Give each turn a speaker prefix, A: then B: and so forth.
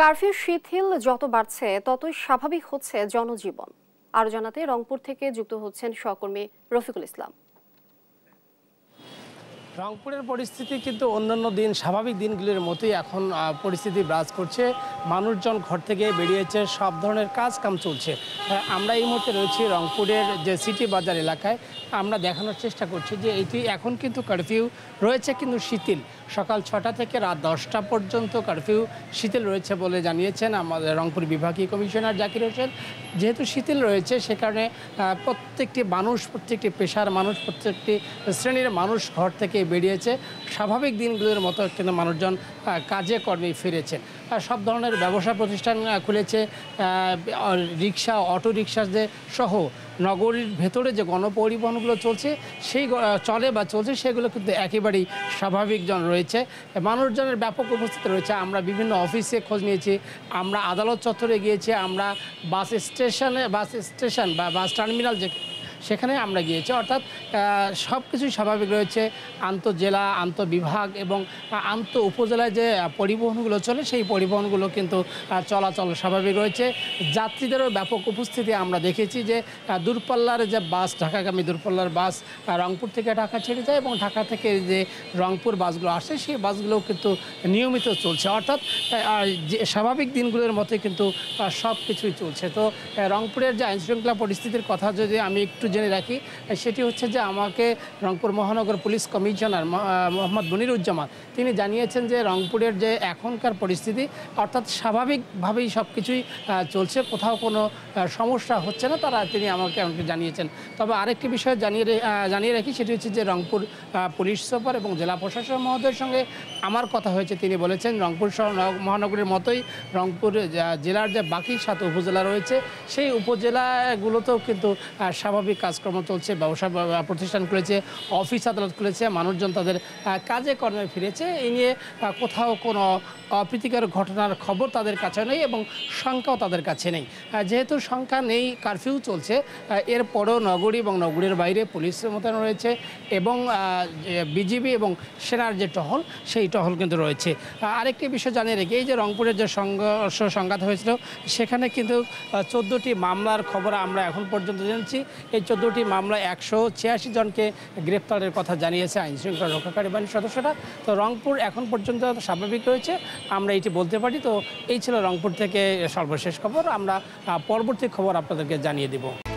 A: curfew শিথিল যত বাড়ছে ততই স্বাভাবিক হচ্ছে জনজীবন আরো জানাতে রংপুর থেকে যুক্ত হচ্ছেন সহকর্মী রফিকুল ইসলাম রংপুরের পরিস্থিতি কিন্তু অন্যান্য দিন স্বাভাবিক দিনগুলির মতোই এখন পরিস্থিতি ব্রাজ করছে মানুষজন ঘর থেকে বেরিয়েছে সব ধরনের কাজ কাম চলছে আমরা এই মুহূর্তে রয়েছি রংপুরের যে সিটি বাজার এলাকায় আমরা দেখানোর চেষ্টা করছি যে এটি এখন কিন্তু কারফিউ রয়েছে কিন্তু শিথিল সকাল ছটা থেকে রাত দশটা পর্যন্ত কারফিউ শিথিল রয়েছে বলে জানিয়েছেন আমাদের রংপুর বিভাগীয় কমিশনার জাকির হোসেন যেহেতু শিথিল রয়েছে সে কারণে প্রত্যেকটি মানুষ প্রত্যেকটি পেশার মানুষ প্রত্যেকটি শ্রেণীর মানুষ ঘর থেকে বেরিয়েছে স্বাভাবিক দিনগুলোর মতো কিন্তু মানুষজন কাজে কর্মে ফিরেছেন সব ধরনের ব্যবসা প্রতিষ্ঠান খুলেছে রিক্সা অটো রিক্সা যে সহ নগরীর ভেতরে যে গণপরিবহনগুলো চলছে সেই চলে বা চলছে সেগুলো কিন্তু একেবারেই স্বাভাবিকজন রয়েছে মানুষজনের ব্যাপক উপস্থিতি রয়েছে আমরা বিভিন্ন অফিসে খোঁজ নিয়েছি আমরা আদালত চত্বরে গিয়েছি আমরা বাস স্টেশনে বাস স্টেশন বা বাস টার্মিনাল যে সেখানে আমরা গিয়েছি অর্থাৎ সব কিছুই স্বাভাবিক রয়েছে আন্তঃজেলা আন্তঃবিভাগ এবং আন্ত উপজেলায় যে পরিবহনগুলো চলে সেই পরিবহনগুলো কিন্তু চলাচল স্বাভাবিক রয়েছে যাত্রীদেরও ব্যাপক উপস্থিতি আমরা দেখেছি যে দূরপাল্লার যে বাস ঢাকাগামী দূরপাল্লার বাস রংপুর থেকে ঢাকা ছেড়ে যায় এবং ঢাকা থেকে যে রংপুর বাসগুলো আসে সেই বাসগুলোও কিন্তু নিয়মিত চলছে অর্থাৎ যে স্বাভাবিক দিনগুলোর মতোই কিন্তু সব কিছুই চলছে তো রংপুরের যে আইনশৃঙ্খলা পরিস্থিতির কথা যদি আমি একটু জেনে রাখি সেটি হচ্ছে যে আমাকে রংপুর মহানগর পুলিশ কমিশনার মোহাম্মদ মনিরুজ্জামান তিনি জানিয়েছেন যে রংপুরের যে এখনকার পরিস্থিতি অর্থাৎ স্বাভাবিকভাবেই সব কিছুই চলছে কোথাও কোনো সমস্যা হচ্ছে না তারা তিনি আমাকে এমনকি জানিয়েছেন তবে আরেকটি বিষয় জানিয়ে জানিয়ে রাখি সেটি হচ্ছে যে রংপুর পুলিশ সুপার এবং জেলা প্রশাসক মহোদয়ের সঙ্গে আমার কথা হয়েছে তিনি বলেছেন রংপুর শহর মহানগরীর মতোই রংপুর জেলার যে বাকি সাত উপজেলা রয়েছে সেই উপজেলাগুলোতেও কিন্তু স্বাভাবিক কাজকর্ম চলছে ব্যবসা প্রতিষ্ঠান খুলেছে অফিস আদালত খুলেছে মানুষজন তাদের কাজে কর্মে ফিরেছে এই নিয়ে কোথাও কোনো অপ্রীতিকর ঘটনার খবর তাদের কাছে নেই এবং সংখ্যাও তাদের কাছে নেই যেহেতু সংখ্যা নেই কারফিউ চলছে এরপরও নগরী এবং নগরীর বাইরে পুলিশ মোতায়েন রয়েছে এবং বিজিবি এবং সেনার যে টহল সেই টহল কিন্তু রয়েছে আরেকটি বিষয় জানিয়ে রেখে এই যে রংপুরের যে সংঘর্ষ সংঘাত হয়েছিল সেখানে কিন্তু চোদ্দোটি মামলার খবর আমরা এখন পর্যন্ত জেনেছি এই চোদ্দটি মামলায় একশো ছিয়াশি জনকে গ্রেপ্তারের কথা জানিয়েছে আইন শৃঙ্খলা রক্ষাকারী বাহিনীর সদস্যরা তো রংপুর এখন পর্যন্ত স্বাভাবিক রয়েছে আমরা এটি বলতে পারি তো এই ছিল রংপুর থেকে সর্বশেষ খবর আমরা পরবর্তী খবর আপনাদেরকে জানিয়ে দেবো